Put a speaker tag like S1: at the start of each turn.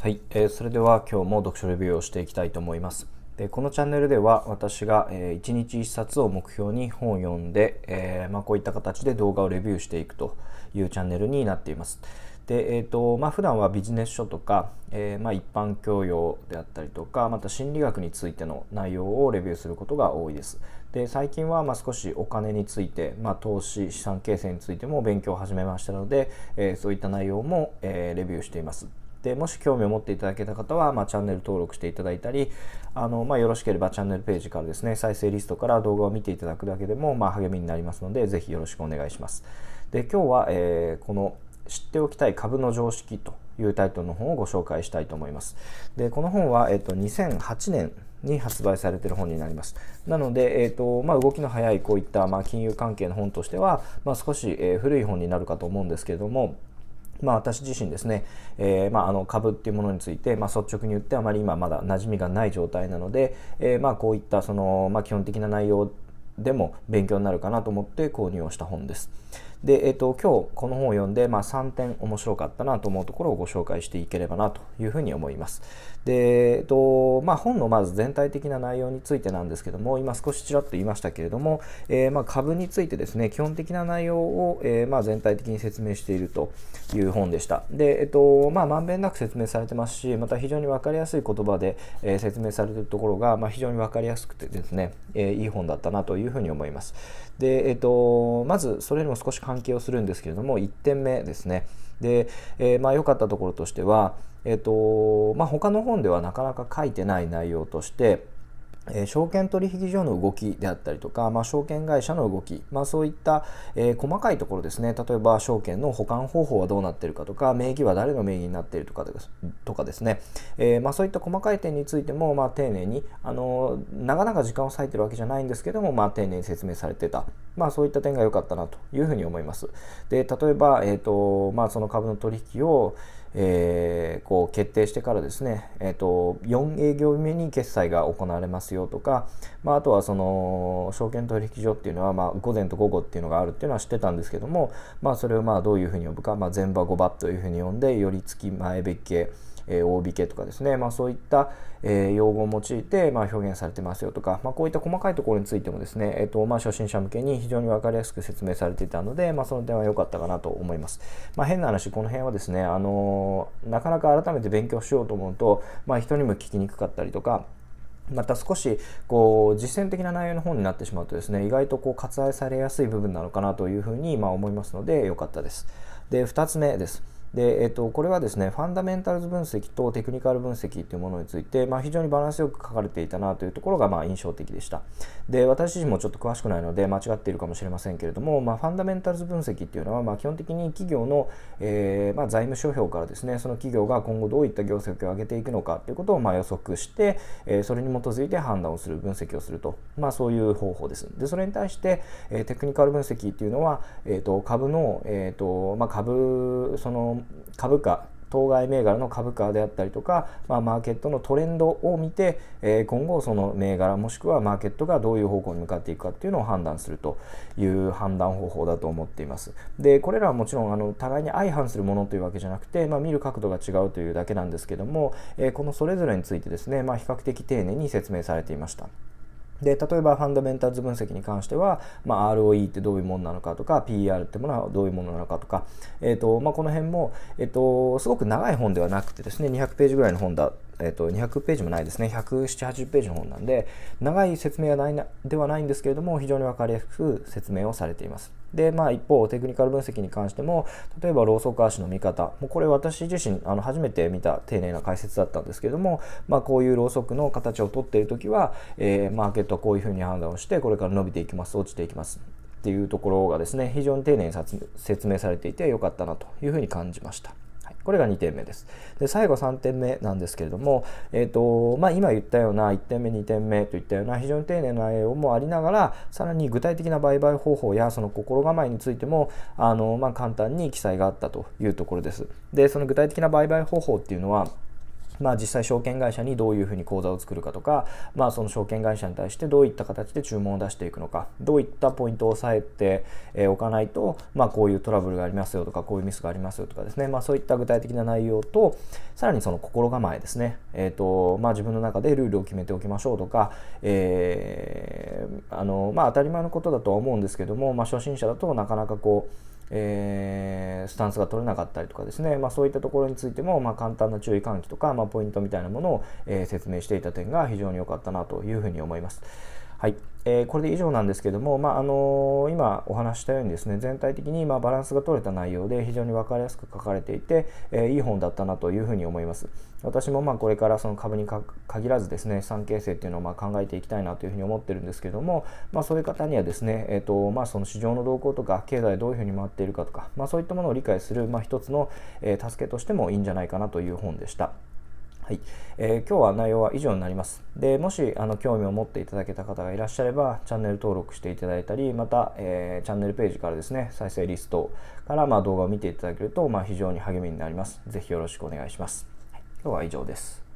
S1: はい、えー、それでは今日も読書レビューをしていきたいと思います。でこのチャンネルでは私が、えー、1日1冊を目標に本を読んで、えー、まあ、こういった形で動画をレビューしていくというチャンネルになっています。で、えーとまあ、普段はビジネス書とか、えー、まあ、一般教養であったりとかまた心理学についての内容をレビューすることが多いです。で最近はま少しお金について、まあ、投資資産形成についても勉強を始めましたので、えそういった内容も、えレビューしています。てもし興味を持っていただけた方は、まあ、チャンネル登録していただいたりあの、まあ、よろしければチャンネルページからですね再生リストから動画を見ていただくだけでも、まあ、励みになりますのでぜひよろしくお願いしますで今日は、えー、この知っておきたい株の常識というタイトルの本をご紹介したいと思います。で、この本は、えっと、2008年に発売されている本になります。なので、えーとまあ、動きの早いこういった、まあ、金融関係の本としては、まあ、少し、えー、古い本になるかと思うんですけれども、まあ、私自身ですね、えーまあ、あの株っていうものについて、まあ、率直に言ってあまり今まだ馴染みがない状態なので、えーまあ、こういったその、まあ、基本的な内容でも勉強になるかなと思って購入をした本です。で、えっ、と、今日この本を読んで、まあ、3点面白かったなと思うところをご紹介していければなというふうに思います。で、えっ、と、まあ、本のまず全体的な内容についてなんですけども、今少しちらっと言いましたけれども、えー、まあ、株についてですね、基本的な内容を、えまあ、全体的に説明しているという本でした。で、えっと、まあ、まんべんなく説明されてますし、また非常に分かりやすい言葉で、え説明されてるところが、まあ、非常に分かりやすくてですね、えいい本だったなというふうに思います。で、えっと、まず、それよりも少し関係をするんですけれども1点目ですね。で、えー、まあ良かったところとしては、えーとまあ、他の本ではなかなか書いてない内容としてえ証券取引所の動きであったりとか、まあ、証券会社の動き、まあ、そういった、えー、細かいところですね例えば証券の保管方法はどうなってるかとか名義は誰の名義になっているとかですとかですね、えー、まあ、そういった細かい点についても、まあ、丁寧にあのなかなか時間を割いてるわけじゃないんですけども、まあ、丁寧に説明されてた、まあ、そういった点が良かったなというふうに思いますで例えば、えーとまあ、その株の取引をえー、こう決定してからですね、えーと、4営業目に決済が行われますよとか、まあ、あとはその証券取引所っていうのは、まあ、午前と午後っていうのがあるっていうのは知ってたんですけども、まあ、それをまあどういうふうに呼ぶか、まあ、前場後場というふうに呼んで寄り付き前別形えー、大引けとかですね、まあ、そういった、えー、用語を用いて、まあ、表現されてますよとか、まあ、こういった細かいところについてもですね、えーとまあ、初心者向けに非常に分かりやすく説明されていたので、まあ、その点は良かったかなと思います。まあ、変な話、この辺はですね、あのー、なかなか改めて勉強しようと思うと、まあ、人にも聞きにくかったりとか、また少しこう実践的な内容の本になってしまうとですね意外とこう割愛されやすい部分なのかなというふうにま思いますので良かったです。で2つ目です。でえっと、これはですねファンダメンタルズ分析とテクニカル分析というものについて、まあ、非常にバランスよく書かれていたなというところがまあ印象的でしたで私自身もちょっと詳しくないので間違っているかもしれませんけれども、まあ、ファンダメンタルズ分析っていうのはま基本的に企業の、えー、ま財務諸表からですねその企業が今後どういった業績を上げていくのかということをま予測して、えー、それに基づいて判断をする分析をすると、まあ、そういう方法ですでそれに対して、えー、テクニカル分析っていうのは、えーと、株の、えーとま株その株価当該銘柄の株価であったりとか、まあ、マーケットのトレンドを見て、えー、今後その銘柄もしくはマーケットがどういう方向に向かっていくかっていうのを判断するという判断方法だと思っています。でこれらはもちろんあの互いに相反するものというわけじゃなくて、まあ、見る角度が違うというだけなんですけども、えー、このそれぞれについてですね、まあ、比較的丁寧に説明されていました。で例えばファンダメンタルズ分析に関しては、まあ、ROE ってどういうものなのかとか PR ってものはどういうものなのかとか、えーとまあ、この辺も、えーと、すごく長い本ではなくてですね200ページぐらいの本だえっと200ページもないですね17080ページの本なんで長い説明はないなではないんですけれども非常に分かりやすく説明をされています。でまあ、一方テクニカル分析に関しても例えばローソク足の見方もうこれ私自身あの初めて見た丁寧な解説だったんですけども、まあ、こういうローソクの形をとっている時は、えー、マーケットはこういうふうに判断をしてこれから伸びていきます落ちていきますっていうところがですね非常に丁寧に説明されていて良かったなというふうに感じました。これが2点目です。で最後3点目なんですけれども、えーとまあ、今言ったような1点目2点目といったような非常に丁寧な内容もありながらさらに具体的な売買方法やその心構えについてもあの、まあ、簡単に記載があったというところです。でその具体的な売買方法っていうのはまあ、実際証券会社にどういうふうに口座を作るかとか、まあ、その証券会社に対してどういった形で注文を出していくのかどういったポイントを押さえておかないと、まあ、こういうトラブルがありますよとかこういうミスがありますよとかですね、まあ、そういった具体的な内容とさらにその心構えですね、えーとまあ、自分の中でルールを決めておきましょうとか、えーあのまあ、当たり前のことだとは思うんですけども、まあ、初心者だとなかなかこうえー、スタンスが取れなかったりとかですね、まあ、そういったところについても、まあ、簡単な注意喚起とか、まあ、ポイントみたいなものを、えー、説明していた点が非常に良かったなというふうに思います。はいえー、これで以上なんですけども、まああのー、今お話したようにですね全体的にまバランスが取れた内容で非常に分かりやすく書かれていて、えー、いい本だったなというふうに思います私もまこれからその株に限らずですね資産形成っていうのをま考えていきたいなというふうに思ってるんですけども、まあ、そういう方にはですね、えーとまあ、その市場の動向とか経済どういうふうに回っているかとか、まあ、そういったものを理解する、まあ、一つの、え助けとしてもいいんじゃないかなという本でした。はい、えー、今日は内容は以上になります。で、もしあの興味を持っていただけた方がいらっしゃれば、チャンネル登録していただいたり、また、えー、チャンネルページからですね、再生リストからまあ動画を見ていただけると、まあ、非常に励みになります。ぜひよろしくお願いします。はい、今日は以上です。